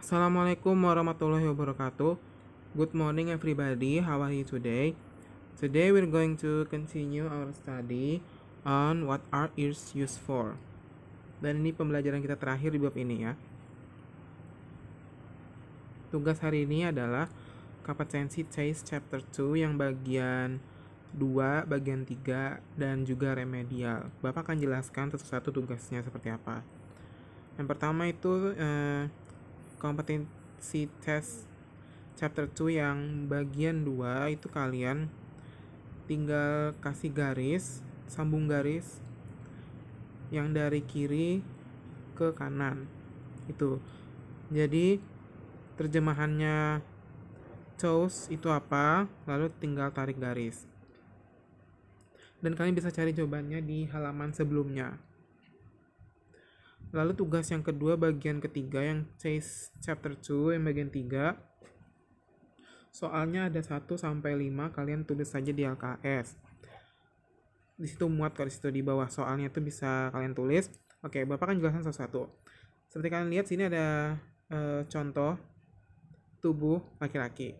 Assalamualaikum warahmatullahi wabarakatuh. Good morning everybody. How are you today? Today we're going to continue our study on what are ears used for. Dan ini pembelajaran kita terakhir di bab ini ya. Tugas hari ini adalah kapasensi Chase chapter 2 yang bagian 2, bagian 3 dan juga remedial. Bapak akan jelaskan satu-satu tugasnya seperti apa. Yang pertama itu eh, kompetensi tes chapter 2 yang bagian 2 itu kalian tinggal kasih garis, sambung garis yang dari kiri ke kanan. Itu. Jadi terjemahannya chose itu apa, lalu tinggal tarik garis. Dan kalian bisa cari jawabannya di halaman sebelumnya. Lalu tugas yang kedua bagian ketiga yang chase chapter 2 yang bagian 3 soalnya ada 1 sampai 5 kalian tulis saja di LKS. Di situ muat kalau di situ di bawah soalnya itu bisa kalian tulis. Oke, Bapak akan jelaskan satu-satu. Seperti kalian lihat sini ada e, contoh tubuh laki-laki.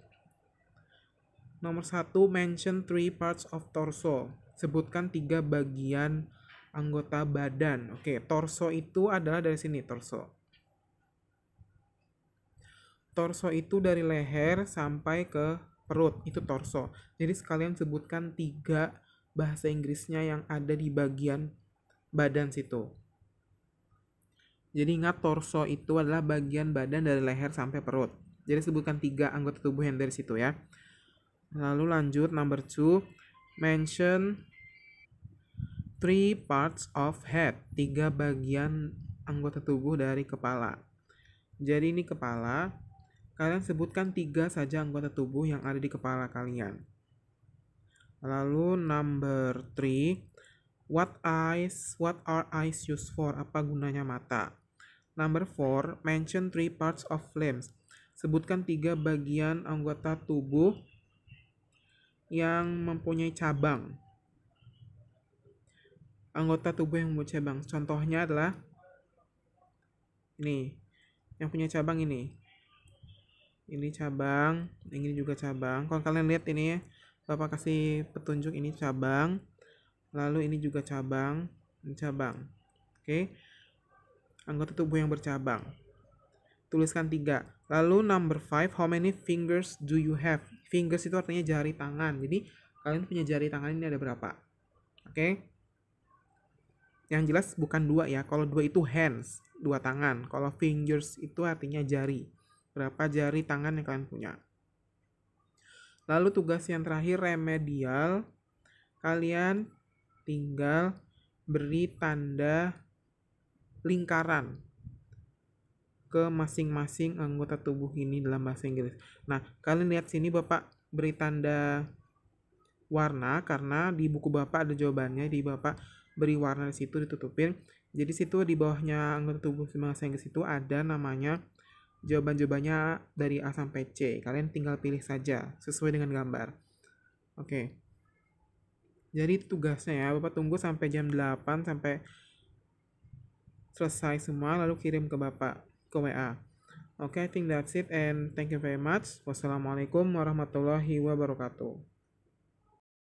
Nomor 1 mention three parts of torso. Sebutkan tiga bagian anggota badan. Oke, torso itu adalah dari sini torso. Torso itu dari leher sampai ke perut, itu torso. Jadi sekalian sebutkan tiga bahasa Inggrisnya yang ada di bagian badan situ. Jadi ingat torso itu adalah bagian badan dari leher sampai perut. Jadi sebutkan tiga anggota tubuh yang dari situ ya. Lalu lanjut number two, mention Three parts of head, tiga bagian anggota tubuh dari kepala. Jadi ini kepala, kalian sebutkan tiga saja anggota tubuh yang ada di kepala kalian. Lalu number three, what eyes, what are eyes used for? Apa gunanya mata? Number four, mention three parts of limbs. Sebutkan tiga bagian anggota tubuh yang mempunyai cabang anggota tubuh yang mempunyai cabang. Contohnya adalah ini, yang punya cabang ini. Ini cabang, yang ini juga cabang. Kalau kalian lihat ini ya, Bapak kasih petunjuk ini cabang, lalu ini juga cabang, ini cabang. Oke. Anggota tubuh yang bercabang. Tuliskan tiga. Lalu number five, how many fingers do you have? Fingers itu artinya jari tangan. Jadi kalian punya jari tangan ini ada berapa? Oke. Okay? yang jelas bukan dua ya kalau dua itu hands dua tangan kalau fingers itu artinya jari berapa jari tangan yang kalian punya lalu tugas yang terakhir remedial kalian tinggal beri tanda lingkaran ke masing-masing anggota tubuh ini dalam bahasa Inggris. Nah, kalian lihat sini Bapak beri tanda warna karena di buku Bapak ada jawabannya di Bapak beri warna di situ ditutupin jadi situ di bawahnya anggota tubuh semangsa yang ke situ ada namanya jawaban-jawabannya dari A sampai C kalian tinggal pilih saja sesuai dengan gambar oke okay. jadi tugasnya ya bapak tunggu sampai jam 8 sampai selesai semua lalu kirim ke bapak ke WA Oke, okay, I think that's it and thank you very much. Wassalamualaikum warahmatullahi wabarakatuh.